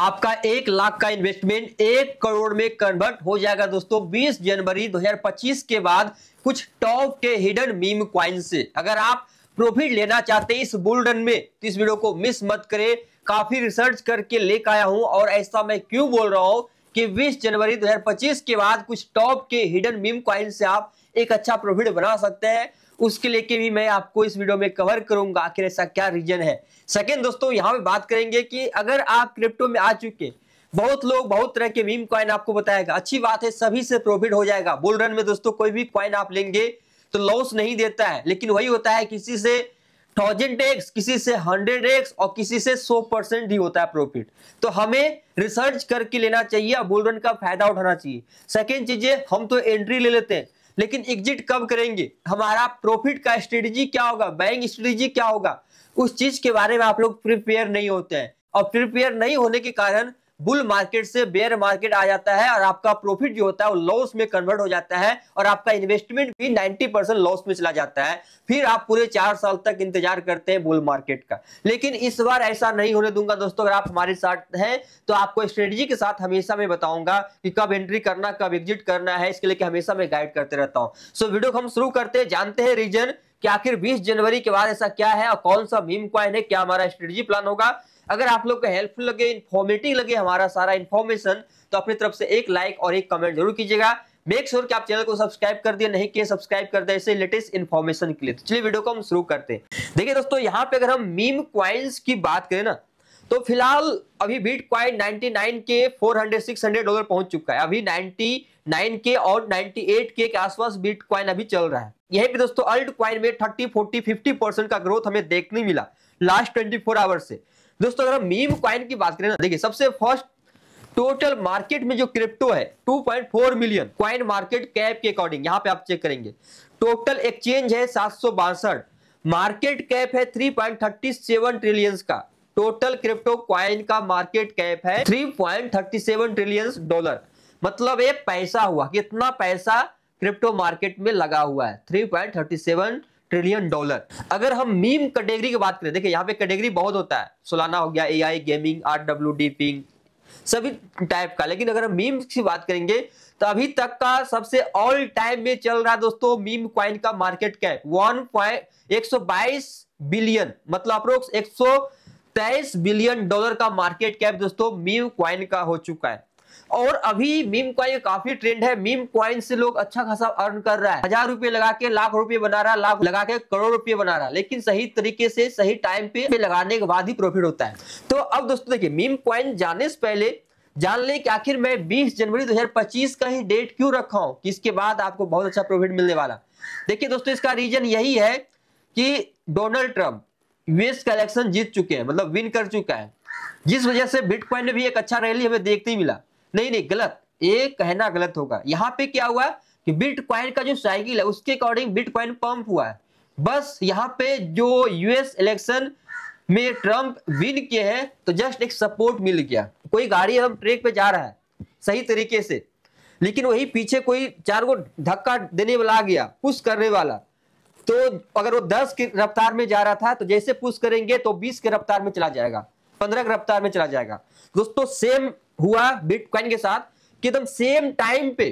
आपका एक लाख का इन्वेस्टमेंट एक करोड़ में कन्वर्ट हो जाएगा दोस्तों 20 जनवरी 2025 के बाद कुछ टॉप के हिडन मीम क्वाइन से अगर आप प्रॉफिट लेना चाहते हैं इस बुलडन में तो इस वीडियो को मिस मत करें काफी रिसर्च करके लेकर आया हूं और ऐसा मैं क्यों बोल रहा हूं कि 20 जनवरी 2025 के बाद कुछ टॉप के हिडन मीम क्वाइन से आप एक अच्छा प्रॉफिट बना सकते हैं उसके लेके भी मैं आपको इस वीडियो में कवर करूंगा आखिर ऐसा क्या रीजन है सेकेंड दोस्तों यहाँ पे बात करेंगे कि अगर आप क्रिप्टो में आ चुके बहुत लोग बहुत तरह के मीम कॉइन आपको बताएगा अच्छी बात है सभी से प्रॉफिट हो जाएगा बुल रन में दोस्तों कोई भी कॉइन आप लेंगे तो लॉस नहीं देता है लेकिन वही होता है किसी से थाउजेंड एक्स किसी से हंड्रेड एक्स और किसी से सौ परसेंट ही होता है प्रॉफिट तो हमें रिसर्च करके लेना चाहिए बुल रन का फायदा उठाना चाहिए सेकेंड चीज हम तो एंट्री ले लेते हैं लेकिन एग्जिट कब करेंगे हमारा प्रॉफिट का स्ट्रेटजी क्या होगा बैंक स्ट्रेटजी क्या होगा उस चीज के बारे में आप लोग प्रिपेयर नहीं होते हैं और प्रिपेयर नहीं होने के कारण बुल मार्केट से बेयर मार्केट आ जाता है और आपका प्रॉफिट जो होता है वो लॉस में कन्वर्ट हो जाता है और आपका इन्वेस्टमेंट भी 90 परसेंट लॉस में चला जाता है फिर आप पूरे चार साल तक इंतजार करते हैं बुल मार्केट का लेकिन इस बार ऐसा नहीं होने दूंगा दोस्तों अगर आप हमारे साथ हैं तो आपको स्ट्रेटेजी के साथ हमेशा मैं बताऊंगा कि कब एंट्री करना कब एग्जिट करना है इसके लिए हमेशा मैं गाइड करते रहता हूँ सो वीडियो को हम शुरू करते हैं जानते हैं रीजन कि आखिर 20 जनवरी के बाद ऐसा क्या है और कौन सा मीम क्वाइन है क्या हमारा स्ट्रेटजी प्लान होगा अगर आप लोग को हेल्पफुल लगे इन्फॉर्मेटिव लगे हमारा सारा इन्फॉर्मेशन तो अपनी तरफ से एक लाइक और एक कमेंट जरूर कीजिएगा मेक श्योर कि आप चैनल को सब्सक्राइब कर दिए नहीं किए सब्सक्राइब कर दे ऐसे लेटेस्ट इन्फॉर्मेशन के लिए तो चलिए वीडियो को हम शुरू करते हैं देखिए दोस्तों यहाँ पे अगर हम मीम क्वाइंस की बात करें ना तो फिलहाल अभी बीट क्वाइन 99 के 400 हंड्रेड डॉलर पहुंच चुका है अभी नाइनटी नाइन के और 98 के के आसपास बीट क्वाइन अभी चल रहा है यही पे दोस्तों अल्ट क्वाइन में 30 40 50 परसेंट का ग्रोथ हमें देखने मिला लास्ट 24 आवर्स से दोस्तों अगर हम मीम क्वाइन की बात करें ना देखिए सबसे फर्स्ट टोटल मार्केट में जो क्रिप्टो है 2.4 मिलियन क्वाइन मार्केट कैप के अकॉर्डिंग यहां पे आप चेक करेंगे टोटल एक्सचेंज है सात मार्केट कैप है 3.37 ट्रिलियन का टोटल क्रिप्टो क्वाइन का मार्केट कैप है 3.37 ट्रिलियन डॉलर मतलब ये पैसा हुआ कितना पैसा क्रिप्टो मार्केट में लगा हुआ है थ्री ट्रिलियन डॉलर अगर हम मीम कैटेगरी की बात करें देखिए यहाँ पे कैटेगरी बहुत होता है सोलाना हो गया AI gaming R W DePIN सभी टाइप का लेकिन अगर हम मीम की बात करेंगे तो अभी तक का सबसे ऑल टाइम में चल रहा है दोस्तों मीम क्वाइन का मार्केट कैप वन पॉइंट एक सौ बाईस बिलियन मतलब अप्रोक्स एक सौ तेईस बिलियन डॉलर का मार्केट कैप दोस्तों मीम क्वाइन का हो चुका है और अभी मीम कॉइन काफी ट्रेंड है मीम कॉइन से लोग अच्छा खासा अर्न कर रहा है हजार रुपए लगा के लाख रुपए बना रहा है लाख लगा के करोड़ रुपए बना रहा है लेकिन सही तरीके से सही टाइम पे लगाने के बाद ही प्रॉफिट होता है तो अब दोस्तों देखिए मीम कॉइन जाने से पहले जान ले कि आखिर मैं बीस जनवरी दो का ही डेट क्यों रखा हूं कि इसके बाद आपको बहुत अच्छा प्रॉफिट मिलने वाला देखिए दोस्तों इसका रीजन यही है कि डोनाल्ड ट्रंप यूएस का इलेक्शन जीत चुके हैं मतलब विन कर चुका है जिस वजह से बिटकॉइन में भी एक अच्छा रैली हमें देखते ही मिला नहीं नहीं गलत ये कहना गलत होगा यहाँ पे क्या हुआ कि बिटकॉइन का जो साइकिल है उसके अकॉर्डिंग बिटकॉइन पंप हुआ है बस यहाँ पे जो यूएस इलेक्शन में ट्रंप विन किए हैं तो जस्ट एक सपोर्ट मिल गया कोई गाड़ी अब ट्रेक पे जा रहा है सही तरीके से लेकिन वही पीछे कोई चार को धक्का देने वाला आ गया पुश करने वाला तो अगर वो दस की रफ्तार में जा रहा था तो जैसे पुश करेंगे तो बीस के रफ्तार में चला जाएगा पंद्रह की रफ्तार में चला जाएगा दोस्तों सेम हुआ बिटकॉइन के साथ कि एकदम सेम टाइम पे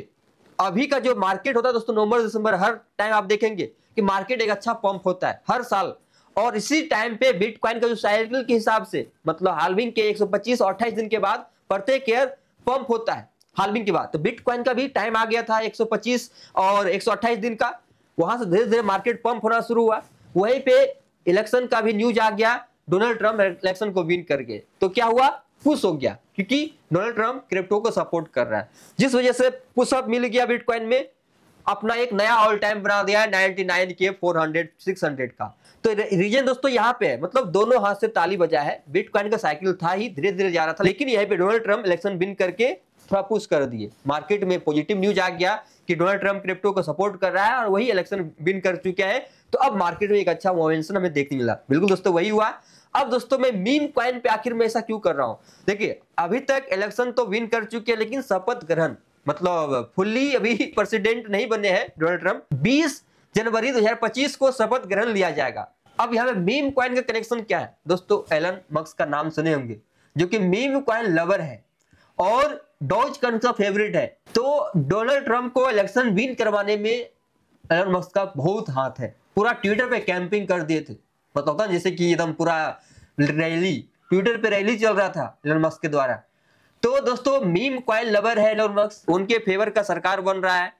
अभी का जो मार्केट होता है दोस्तों नवंबर दिसंबर हर टाइम आप देखेंगे कि मार्केट एक अच्छा पंप होता है हर साल और इसी टाइम पे बिटकॉइन का जो साइकिल के हिसाब से मतलब हालविंग के 125 और 28 दिन के बाद प्रत्येक ईयर पंप होता है हालविंग के बाद तो बिटकॉइन का भी टाइम आ गया था 125 और 128 दिन का वहां से धीरे धीरे मार्केट पंप होना शुरू हुआ वहीं पे इलेक्शन का भी न्यूज आ गया डोनाल्ड ट्रंप इलेक्शन को विन करके तो क्या हुआ पुश हो गया क्योंकि डोनाल्ड ट्रंप क्रिप्टो को सपोर्ट कर रहा है जिस वजह से पुशअप मिल गया बिटकॉइन में अपना एक नया ऑल टाइम बना दिया है 99 के 400 600 का तो रीजन दोस्तों यहाँ पे मतलब दोनों हाथ से ताली बजा है बिटकॉइन का साइकिल था ही धीरे धीरे जा रहा था लेकिन यहाँ पे डोनाल्ड ट्रंप इलेक्शन बिन करके थोड़ा पुश कर दिए मार्केट में पॉजिटिव न्यूज आ गया कि डोनाल्ड ट्रंप क्रिप्टो को सपोर्ट कर रहा है और वही इलेक्शन बिन कर चुके हैं तो अब मार्केट में एक अच्छा मोवेंशन हमें देखने मिला बिल्कुल दोस्तों वही हुआ अब दोस्तों मैं मीम क्वाइन पे आखिर मैं ऐसा क्यों कर रहा हूँ देखिए अभी तक इलेक्शन तो विन कर चुके हैं लेकिन शपथ ग्रहण मतलब फुल्ली अभी प्रेसिडेंट नहीं बने हैं डोनाल्ड ट्रंप बीस जनवरी दो को शपथ ग्रहण लिया जाएगा अब यहाँ पे मीम क्वाइन का कनेक्शन क्या है दोस्तों एलन मक्स का नाम सुने होंगे जो कि मीम क्वाइन लवर है और डॉज कन का फेवरेट है तो डोनाल्ड ट्रंप को इलेक्शन विन करवाने में एलन मक्स का बहुत हाथ है पूरा ट्विटर पे कैंपिंग कर दिए थे बताता हूँ जैसे कि एकदम पूरा रैली ट्विटर पे रैली चल रहा था एलन मस्क के द्वारा तो दोस्तों मीम क्वाइल लवर है एलन मस्क उनके फेवर का सरकार बन रहा है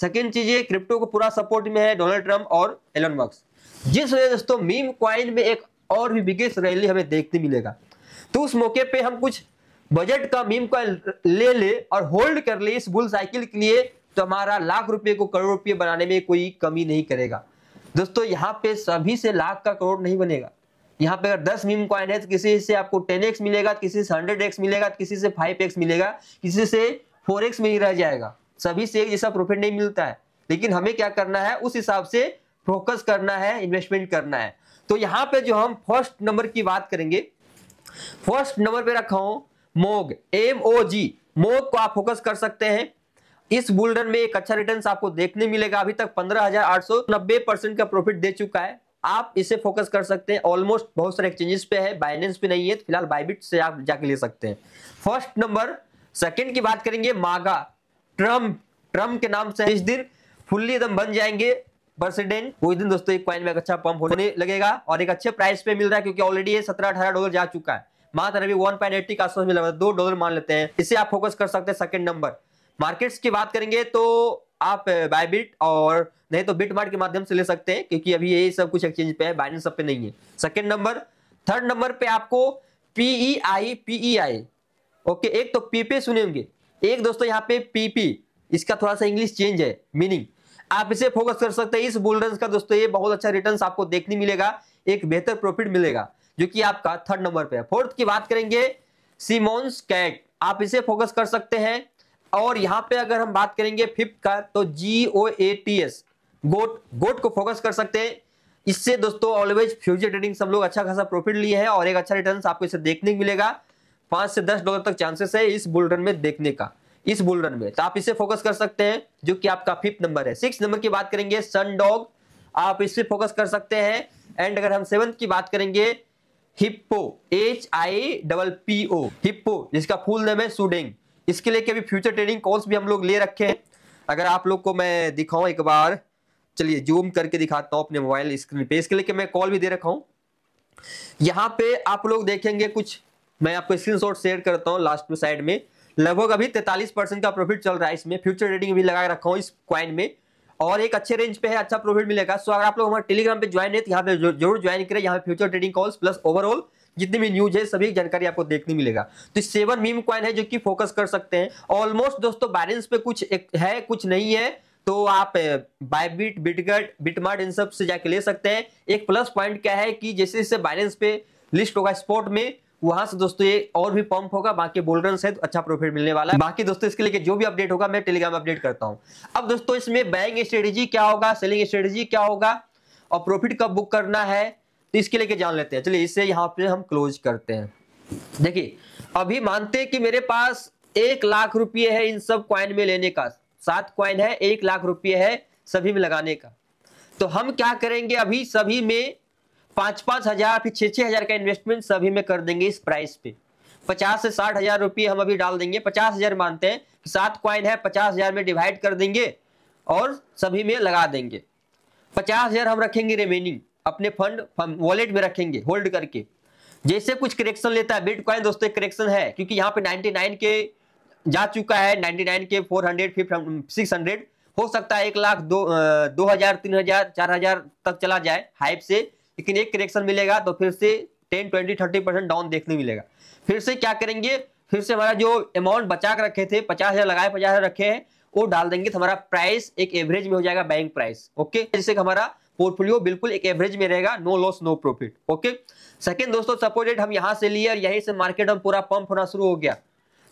सेकेंड चीज ये क्रिप्टो को पूरा सपोर्ट में है डोनाल्ड ट्रम्प और एलन मस्क जिस वजह दोस्तों मीम क्वाइल में एक और भी बिगेस्ट रैली हमें देखने मिलेगा तो उस मौके पर हम कुछ बजट का मीम क्वाइल ले ले और होल्ड कर ले इस बुल साइकिल के लिए तो हमारा लाख रुपए को करोड़ रुपये बनाने में कोई कमी नहीं करेगा दोस्तों यहाँ पे सभी से लाख का करोड़ नहीं बनेगा यहाँ पे अगर दस मीम कॉइन है तो किसी से आपको टेन एक्स मिलेगा किसी से हंड्रेड एक्स मिलेगा किसी से फाइव एक्स मिलेगा किसी से फोर एक्स में ही रह जाएगा सभी से एक जैसा प्रॉफिट नहीं मिलता है लेकिन हमें क्या करना है उस हिसाब से फोकस करना है इन्वेस्टमेंट करना है तो यहाँ पे जो हम फर्स्ट नंबर की बात करेंगे फर्स्ट नंबर पे रखा हूं मोग एम ओ जी मोग को आप फोकस कर सकते हैं इस बुलडन में एक अच्छा रिटर्न आपको देखने मिलेगा अभी तक पंद्रह का प्रॉफिट दे चुका है आप इसे फोकस कर सकते हैं ऑलमोस्ट बहुत सारे एक्सचेंजेस पे है बाइनेंस पे नहीं है तो फिलहाल बाइबिट से आप जाके ले सकते हैं फर्स्ट नंबर सेकंड की बात करेंगे मागा ट्रम्प ट्रम्प के नाम से इस दिन फुल्ली एकदम बन जाएंगे प्रेसिडेंट उस दिन दोस्तों एक कॉइन में अच्छा पंप होने लगेगा और एक अच्छे प्राइस पे मिल रहा है क्योंकि ऑलरेडी ये सत्रह अठारह डॉलर जा चुका है मात्र अभी वन पॉइंट एट्टी का आसपास मिला दो डॉलर मान लेते हैं इसे आप फोकस कर सकते हैं सेकंड नंबर मार्केट्स की बात करेंगे तो आप बायबिट और नहीं तो बिट के माध्यम से ले सकते हैं क्योंकि अभी ये सब कुछ एक्सचेंज पे है बाइनेंस सब पे नहीं है सेकेंड नंबर थर्ड नंबर पे आपको P E I P E I okay एक तो पीपे सुने होंगे एक दोस्तों यहाँ पे पीपी इसका थोड़ा सा इंग्लिश चेंज है मीनिंग आप इसे फोकस कर सकते हैं इस बुलडन का दोस्तों ये बहुत अच्छा रिटर्न आपको देखने मिलेगा एक बेहतर प्रॉफिट मिलेगा जो कि आपका थर्ड नंबर पे है फोर्थ की बात करेंगे सीमोन्स कैट आप इसे फोकस कर सकते हैं और यहाँ पे अगर हम बात करेंगे फिफ्थ का तो जी ओ ए टी एस गोट गोट को फोकस कर सकते हैं इससे दोस्तों ऑलवेज फ्यूचर ट्रेडिंग सब लोग अच्छा खासा प्रॉफिट लिए हैं और एक अच्छा रिटर्न आपको इसे देखने को मिलेगा पांच से दस डॉलर तक चांसेस है इस बुलरन में देखने का इस बुलरन में तो आप इसे फोकस कर सकते हैं जो कि आपका फिफ्थ नंबर है सिक्स नंबर की बात करेंगे सन डॉग आप इस पर फोकस कर सकते हैं एंड अगर हम सेवंथ की बात करेंगे hippo H I double P O hippo जिसका फुल नेम है सुडेंग इसके लिए कभी भी फ्यूचर ट्रेडिंग कॉल्स भी हम लोग ले रखे हैं अगर आप लोग को मैं दिखाऊं एक बार चलिए जूम करके दिखाता हूँ अपने मोबाइल स्क्रीन पे इसके लिए मैं कॉल भी दे रखा हूं यहाँ पे आप लोग देखेंगे कुछ मैं आपको शॉट शेयर करता हूँ लास्ट में साइड में लगभग अभी तैतालीस परसेंट का प्रॉफिट चल रहा है इसमें फ्यूचर ट्रेडिंग भी लगा रखा हूँ इस क्वाइन में और एक अच्छे रेंज पे है अच्छा प्रॉफिट मिलेगा सो अगर आप लोग हमारे टेलीग्राम पे ज्वाइन है तो यहाँ पे जरूर ज्वाइन करें यहाँ पे future trading calls plus overall जितनी भी न्यूज है सभी जानकारी आपको देखने मिलेगा तो सेवन मीम क्वाइन है जो कि फोकस कर सकते हैं ऑलमोस्ट दोस्तों बैलेंस पे कुछ एक है कुछ नहीं है तो आप बायबिट बिटगट बिटमार्ट इन सब से जाके ले सकते हैं एक प्लस पॉइंट क्या है कि जैसे जैसे बैलेंस पे लिस्ट होगा स्पोर्ट में वहां से दोस्तों ये और भी पंप होगा बाकी बोलरन से तो अच्छा प्रॉफिट मिलने वाला है बाकी दोस्तों इसके लिए जो भी अपडेट होगा मैं टेलीग्राम अपडेट करता हूँ अब दोस्तों इसमें बैंक स्ट्रेटेजी क्या होगा सेलिंग स्ट्रेटेजी क्या होगा और प्रॉफिट कब बुक करना है तो इसके लेके जान लेते हैं चलिए इसे यहाँ पे हम क्लोज करते हैं देखिए अभी मानते हैं कि मेरे पास एक लाख रुपये है इन सब क्वाइन में लेने का सात क्वाइन है एक लाख रुपये है सभी में लगाने का तो हम क्या करेंगे अभी सभी में पाँच पाँच हजार फिर छः छः हजार का इन्वेस्टमेंट सभी में कर देंगे इस प्राइस पे पचास से साठ हजार रुपये हम अभी डाल देंगे पचास हजार मानते हैं कि सात क्वाइन है पचास हजार में डिवाइड कर देंगे और सभी में लगा देंगे पचास हजार हम रखेंगे रिमेनिंग अपने फंड वॉलेट में रखेंगे होल्ड करके जैसे कुछ करेक्शन लेता है बिटकॉइन दोस्तों एक करेक्शन है क्योंकि यहाँ पे 99 के जा चुका है 99 के 400 600 हो सकता है एक लाख दो दो हजार तीन हजार चार हजार तक चला जाए हाइप से लेकिन एक करेक्शन मिलेगा तो फिर से ten twenty thirty percent down देखने मिलेगा फिर से क्या करेंगे फिर से हमारा जो अमाउंट बचा कर रखे थे पचास हजार लगाए पचास हजार रखे हैं वो डाल देंगे तो हमारा प्राइस एक एवरेज में हो जाएगा बैंक प्राइस ओके जैसे हमारा पोर्टफोलियो बिल्कुल एक एवरेज में रहेगा no loss no profit okay second दोस्तों सपोर्टेड हम यहां से लिए और यहीं से मार्केट हम पूरा पंप होना शुरू हो गया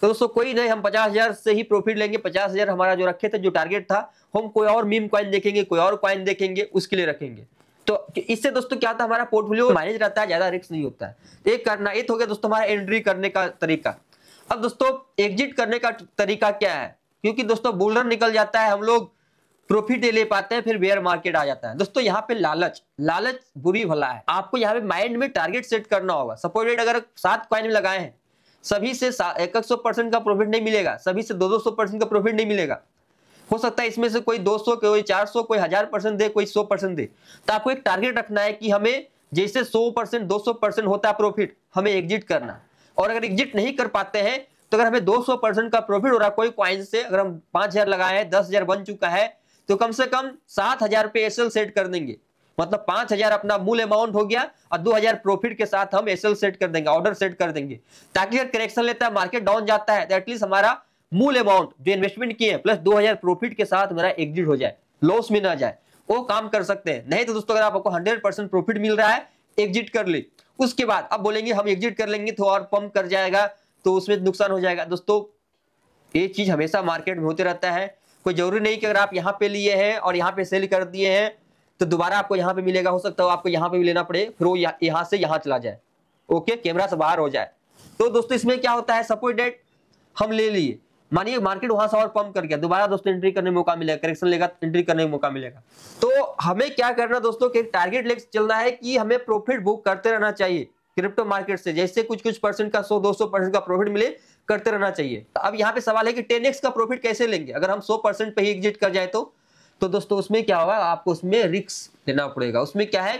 तो दोस्तों कोई नहीं हम पचास हजार से ही प्रॉफिट लेंगे पचास हजार हमारा जो रखे थे जो टारगेट था हम कोई और मीम क्वाइन देखेंगे कोई और क्वाइन देखेंगे उसके लिए रखेंगे तो इससे दोस्तों क्या था हमारा पोर्टफोलियो मैनेज रहता है ज्यादा रिस्क नहीं होता है तो एक करना एक हो गया दोस्तों हमारा एंट्री करने का तरीका अब दोस्तों एग्जिट करने का तरीका क्या है क्योंकि दोस्तों बुलर निकल जाता है हम लोग प्रॉफिट ले पाते हैं फिर बेयर मार्केट आ जाता है दोस्तों यहाँ पे लालच लालच बुरी भला है आपको यहाँ पे माइंड में टारगेट सेट करना होगा सपोर्टेड अगर सात क्वाइन में लगाए हैं सभी से एक सौ परसेंट का प्रॉफिट नहीं मिलेगा सभी से दो दो सौ परसेंट का प्रॉफिट नहीं मिलेगा हो सकता है इसमें से कोई दो सौ कोई चार सौ कोई हजार परसेंट दे कोई सौ परसेंट दे तो आपको एक टारगेट रखना है कि हमें जैसे सौ परसेंट दो सौ परसेंट होता है प्रॉफिट हमें एग्जिट करना और अगर एग्जिट नहीं कर पाते हैं तो अगर हमें दो सौ परसेंट का प्रॉफिट हो रहा है कोई क्वाइन से अगर हम पांच हज़ार लगाए हैं दस हज़ार बन चुका है तो कम से कम सात हजार रुपए एसएल सेट कर देंगे मतलब पांच हजार अपना मूल अमाउंट हो गया और दो हजार प्रॉफिट के साथ हम एसएल सेट कर देंगे ऑर्डर सेट कर देंगे ताकि अगर करेक्शन लेता है मार्केट डाउन जाता है तो एटलीस्ट हमारा मूल अमाउंट जो इन्वेस्टमेंट किए प्लस दो हजार प्रॉफिट के साथ मेरा एग्जिट हो जाए लॉस में ना जाए वो काम कर सकते हैं नहीं तो दोस्तों अगर आपको हंड्रेड परसेंट प्रॉफिट मिल रहा है एग्जिट कर ले उसके बाद अब बोलेंगे हम एग्जिट कर लेंगे तो और पंप कर जाएगा तो उसमें नुकसान हो जाएगा दोस्तों ये चीज हमेशा मार्केट में होते रहता है कोई ज़रूरी नहीं कि अगर आप यहाँ पे लिए हैं और यहाँ पे सेल कर दिए हैं तो दोबारा आपको यहाँ पे मिलेगा हो सकता है आपको यहाँ पे भी लेना पड़े फिर वो यहाँ से यहाँ चला जाए ओके कैमरा से बाहर हो जाए तो दोस्तों इसमें क्या होता है सपोर्ट डेट हम ले लिए मानिए मार्केट वहां से और पंप कर गया दोबारा दोस्तों एंट्री करने में मौका मिलेगा करेक्शन लेगा एंट्री करने में मौका मिलेगा तो हमें क्या करना दोस्तों टारगेट लेकर चलना है कि हमें प्रॉफिट बुक करते रहना चाहिए क्रिप्टो मार्केट से जैसे कुछ कुछ परसेंट का सौ दो सौ परसेंट का प्रॉफिट मिले करते रहना चाहिए अब यहाँ पे सवाल है कि टेन का प्रॉफिट कैसे लेंगे अगर हम सौ परसेंट पे ही एग्जिट कर जाए तो तो दोस्तों उसमें क्या होगा आपको उसमें रिक्स लेना पड़ेगा उसमें क्या है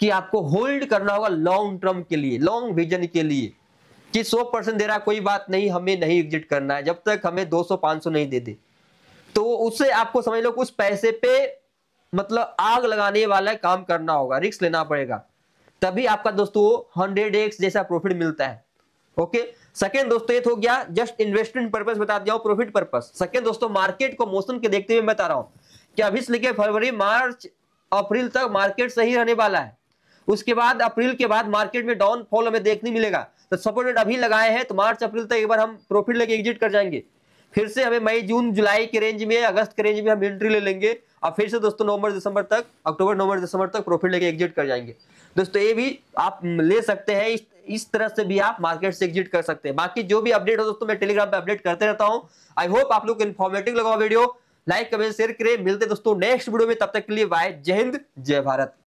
कि आपको होल्ड करना होगा लॉन्ग टर्म के लिए लॉन्ग विजन के लिए कि 100 परसेंट दे रहा कोई बात नहीं हमें नहीं एग्जिट करना है जब तक हमें 200 500 नहीं दे दे तो उससे आपको समझ लो कुछ पैसे पे मतलब आग लगाने वाला काम करना होगा रिक्स लेना पड़ेगा तभी आपका दोस्तों हंड्रेड एक्स जैसा प्रॉफिट मिलता है ओके okay? सेकेंड दोस्तों ये तो गया जस्ट इन्वेस्टमेंट पर्पज बता दिया प्रॉफिट पर्पज सेकेंड दोस्तों मार्केट को मौसम के देखते हुए बता रहा हूँ कि अभी से लेके फरवरी मार्च अप्रैल तक मार्केट सही रहने वाला है उसके बाद अप्रैल के बाद मार्केट में डाउन फॉल हमें देखने मिलेगा तो सपोर्ट रेट अभी लगाए हैं तो मार्च अप्रैल तक एक बार हम प्रॉफिट लेके एग्जिट कर जाएंगे फिर से हमें मई जून जुलाई के रेंज में अगस्त के रेंज में हम एंट्री ले लेंगे और फिर से दोस्तों नवंबर दिसंबर तक अक्टूबर नवंबर दिसंबर तक प्रॉफिट लेके एग्जिट कर जाएंगे दोस्तों ये भी आप ले सकते हैं इस इस तरह से भी आप मार्केट से एग्जिट कर सकते हैं बाकी जो भी अपडेट हो दोस्तों मैं टेलीग्राम पे अपडेट करते रहता हूँ आई होप आप लोग इन्फॉर्मेटिव लगा वीडियो लाइक कमेंट शेयर करें मिलते दोस्तों नेक्स्ट वीडियो में तब तक के लिए बाय जय हिंद जय भारत